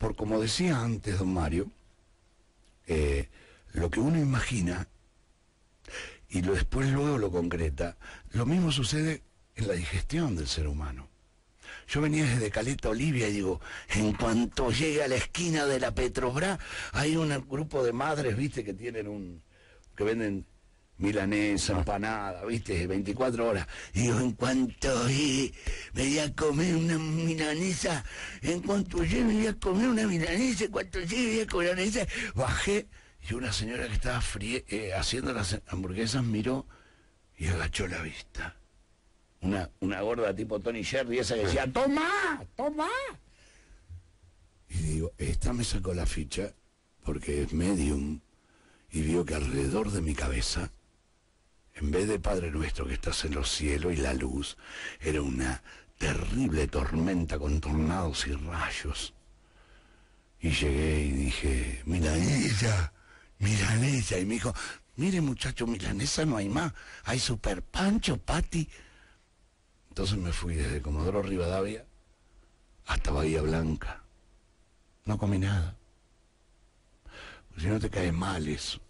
Por como decía antes don Mario, eh, lo que uno imagina y lo, después luego lo concreta, lo mismo sucede en la digestión del ser humano. Yo venía desde Caleta, Olivia, y digo, en cuanto llegue a la esquina de la Petrobras, hay un grupo de madres, viste, que tienen un, que venden milanesa, ah. empanada, viste, 24 horas. Y yo en cuanto llegué, eh, me voy a comer una milanesa, en cuanto llegué me voy a comer una milanesa, en cuanto llegué me voy a comer una milanesa, bajé y una señora que estaba eh, haciendo las hamburguesas miró y agachó la vista. Una, una gorda tipo Tony Sherry, esa que decía, toma, toma. Y digo, esta me sacó la ficha porque es medium y vio que alrededor de mi cabeza en vez de Padre nuestro que estás en los cielos y la luz, era una terrible tormenta con tornados y rayos. Y llegué y dije, milanesa, milanesa. Y me dijo, mire muchacho, milanesa no hay más, hay super pancho, pati. Entonces me fui desde Comodoro Rivadavia hasta Bahía Blanca. No comí nada. si no te cae mal eso.